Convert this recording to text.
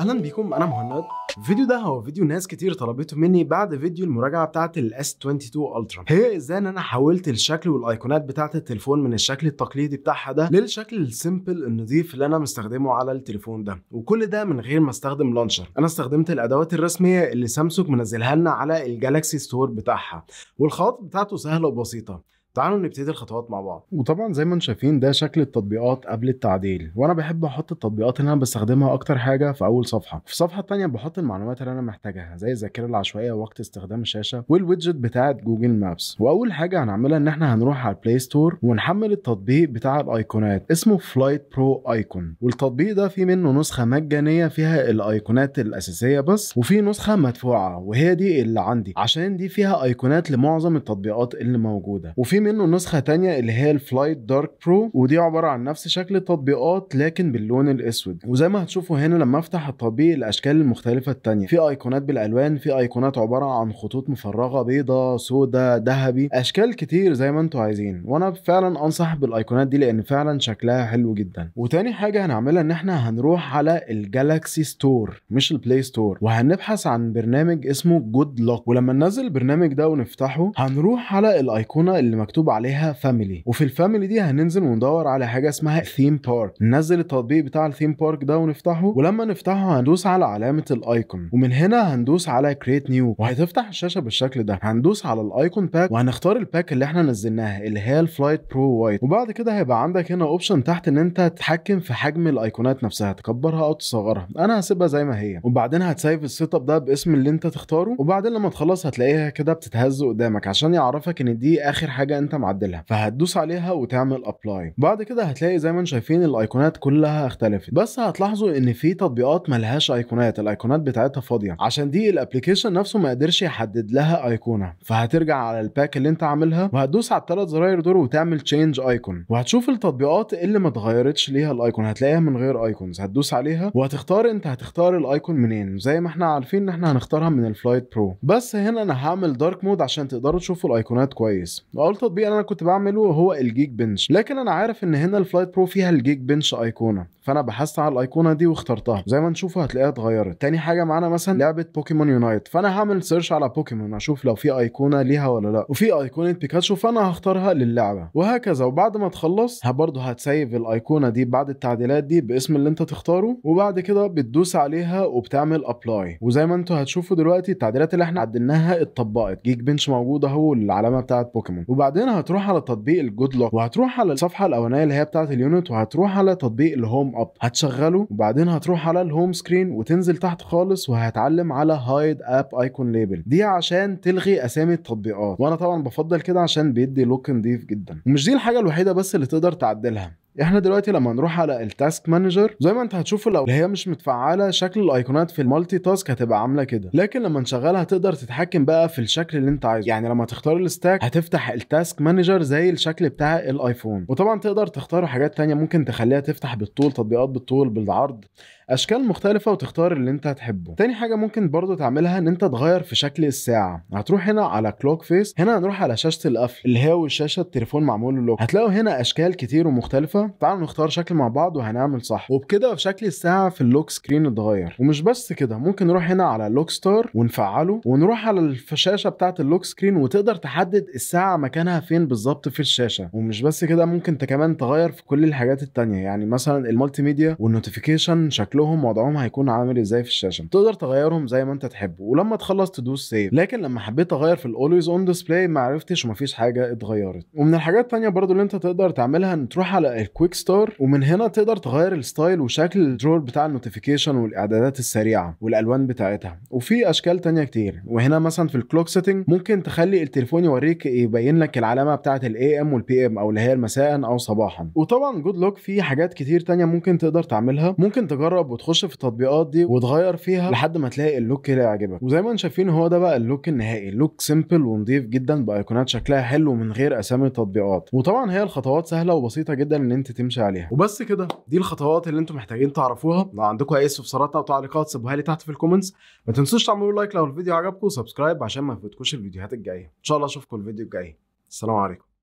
اهلا بيكم انا مهند الفيديو ده هو فيديو ناس كتير طلبته مني بعد فيديو المراجعه بتاعه الاس 22 الترا هي ازاي ان انا حولت الشكل والايقونات بتاعت التليفون من الشكل التقليدي بتاعها ده للشكل السيمبل النظيف اللي انا مستخدمه على التليفون ده وكل ده من غير ما استخدم لانشر انا استخدمت الادوات الرسميه اللي سامسونج منزلها لنا على الجالاكسي ستور بتاعها والخواطر بتاعته سهله وبسيطه تعالوا نبتدي الخطوات مع بعض وطبعا زي ما انتم شايفين ده شكل التطبيقات قبل التعديل وانا بحب احط التطبيقات اللي انا بستخدمها اكتر حاجه في اول صفحه في الصفحه الثانيه بحط المعلومات اللي انا محتاجها زي الذاكره العشوائيه وقت استخدام الشاشه والويدجت بتاعه جوجل مابس واول حاجه هنعملها ان احنا هنروح على البلاي ستور ونحمل التطبيق بتاع الايقونات اسمه فلايت برو ايكون والتطبيق ده في منه نسخه مجانيه فيها الايقونات الاساسيه بس وفي نسخه مدفوعه وهي دي اللي عندي عشان دي فيها ايقونات لمعظم التطبيقات اللي موجوده وفي منه نسخه تانية اللي هي الفلايت دارك برو ودي عباره عن نفس شكل التطبيقات لكن باللون الاسود وزي ما هتشوفوا هنا لما افتح التطبيق الاشكال المختلفه التانية في ايقونات بالالوان في ايقونات عباره عن خطوط مفرغه بيضاء سوداء ذهبي اشكال كتير زي ما انتم عايزين وانا فعلا انصح بالايقونات دي لان فعلا شكلها حلو جدا وتاني حاجه هنعملها ان احنا هنروح على الجالاكسي ستور مش البلاي ستور وهنبحث عن برنامج اسمه جود لوك ولما ننزل البرنامج ده ونفتحه هنروح على الايقونه اللي مكتوب مكتوب عليها فاميلي وفي الفاميلي دي هننزل وندور على حاجه اسمها ثيم بارك ننزل التطبيق بتاع الثيم بارك ده ونفتحه ولما نفتحه هندوس على علامه الايكون ومن هنا هندوس على كريت نيو وهتفتح الشاشه بالشكل ده هندوس على الايكون باك وهنختار الباك اللي احنا نزلناها اللي هي الفلايت برو وايت وبعد كده هيبقى عندك هنا اوبشن تحت ان انت تتحكم في حجم الايقونات نفسها تكبرها او تصغرها انا هسيبها زي ما هي وبعدين هتسيف السيت اب ده باسم اللي انت تختاره وبعدين لما تخلص هتلاقيها كده بتتهز قدامك عشان يعرفك ان دي اخر حاجه انت معدلها فهتدوس عليها وتعمل ابلاي بعد كده هتلاقي زي ما انتم شايفين الايقونات كلها اختلفت بس هتلاحظوا ان في تطبيقات ملهاش ايقونات الايقونات بتاعتها فاضيه عشان دي الابلكيشن نفسه ما قدرش يحدد لها ايقونه فهترجع على الباك اللي انت عاملها وهتدوس على الثلاث زراير دول وتعمل تشينج ايكون وهتشوف التطبيقات اللي ما اتغيرتش ليها الايكون هتلاقيها من غير ايكونز هتدوس عليها وهتختار انت هتختار الايكون منين زي ما احنا عارفين ان احنا هنختارها من الفلايت برو بس هنا انا هعمل دارك مود عشان تقدروا تشوفوا الايقونات كويس واول التطبيق اللي انا كنت بعمله هو الجيك بنش لكن انا عارف ان هنا الفلايت برو فيها الجيك بنش ايقونه فانا بحثت على الايقونه دي واخترتها زي ما نشوفها هتلاقيها اتغيرت تاني حاجه معانا مثلا لعبه بوكيمون يونايت فانا هعمل سيرش على بوكيمون اشوف لو في ايقونه ليها ولا لا وفي ايقونه بيكاتشو فانا هختارها للعبه وهكذا وبعد ما تخلص برضه هتسيف الايقونه دي بعد التعديلات دي باسم اللي انت تختاره وبعد كده بتدوس عليها وبتعمل ابلاي وزي ما انتوا هتشوفوا دلوقتي التعديلات اللي احنا عدلناها اتطبقت جيك بنش موجوده اهو العلامه بتاعه بوكيمون وبعدين هتروح على تطبيق الجود لوك وهتروح على الصفحه الاولانيه اللي هي بتاعه اليونت وهتروح على تطبيق الهوم اب هتشغله وبعدين هتروح على الهوم سكرين وتنزل تحت خالص وهتعلم على هايد اب ايكون ليبل دي عشان تلغي اسامي التطبيقات وانا طبعا بفضل كده عشان بيدي لوك نضيف جدا ومش دي الحاجه الوحيده بس اللي تقدر تعدلها احنا دلوقتي لما نروح على التاسك مانجر زي ما انت هتشوفوا لو هي مش متفعله شكل الايقونات في المالتي تاسك هتبقى عامله كده لكن لما نشغلها تقدر تتحكم بقى في الشكل اللي انت عايزه يعني لما تختار الستاك هتفتح التاسك مانجر زي الشكل بتاع الايفون وطبعا تقدر تختار حاجات تانية ممكن تخليها تفتح بالطول تطبيقات بالطول بالعرض اشكال مختلفه وتختار اللي انت هتحبه تاني حاجه ممكن برضو تعملها ان انت تغير في شكل الساعه هتروح هنا على كلوك فيس هنا هنروح على شاشه القفل اللي هي وشاشه التليفون معمول له هتلاقوا هنا اشكال كتير ومختلفه تعالوا نختار شكل مع بعض وهنعمل صح وبكده شكل الساعه في اللوك سكرين اتغير ومش بس كده ممكن نروح هنا على لوك ستار ونفعله ونروح على الشاشه بتاعه اللوك سكرين وتقدر تحدد الساعه مكانها فين بالظبط في الشاشه ومش بس كده ممكن انت كمان تغير في كل الحاجات التانية يعني مثلا المالتي ميديا والنوتيفيكيشن شكلهم وضعهم هيكون عامل ازاي في الشاشه تقدر تغيرهم زي ما انت تحب ولما تخلص تدوس سيف لكن لما حبيت اغير في الاولويز اون ديسبلاي ما عرفتش ومفيش حاجه اتغيرت ومن الحاجات التانية برضو اللي انت تقدر تعملها ان تروح على كويك ستار ومن هنا تقدر تغير الستايل وشكل الدرور بتاع النوتيفيكيشن والاعدادات السريعه والالوان بتاعتها وفي اشكال تانية كتير وهنا مثلا في الكلوك سيتنج ممكن تخلي التليفون يوريك يبين لك العلامه بتاعه الاي ام والبي ام او اللي هي مساء او صباحا وطبعا جود لوك في حاجات كتير تانية ممكن تقدر تعملها ممكن تجرب وتخش في التطبيقات دي وتغير فيها لحد ما تلاقي اللوك اللي يعجبك وزي ما انتم شايفين هو ده بقى اللوك النهائي لوك سيمبل ونضيف جدا بايقونات شكلها حلو من غير اسامي التطبيقات وطبعا هي الخطوات سهله وبسيطه جدا ان انت تمشي عليها وبس كده دي الخطوات اللي انتم محتاجين تعرفوها لو عندكم اي استفسارات او تعليقات سيبوها لي تحت في الكومنتس ما تنسوش تعملوا لايك لو الفيديو عجبكم وسبسكرايب عشان ما يفوتكوش الفيديوهات الجايه ان شاء الله اشوفكم الفيديو الجاي السلام عليكم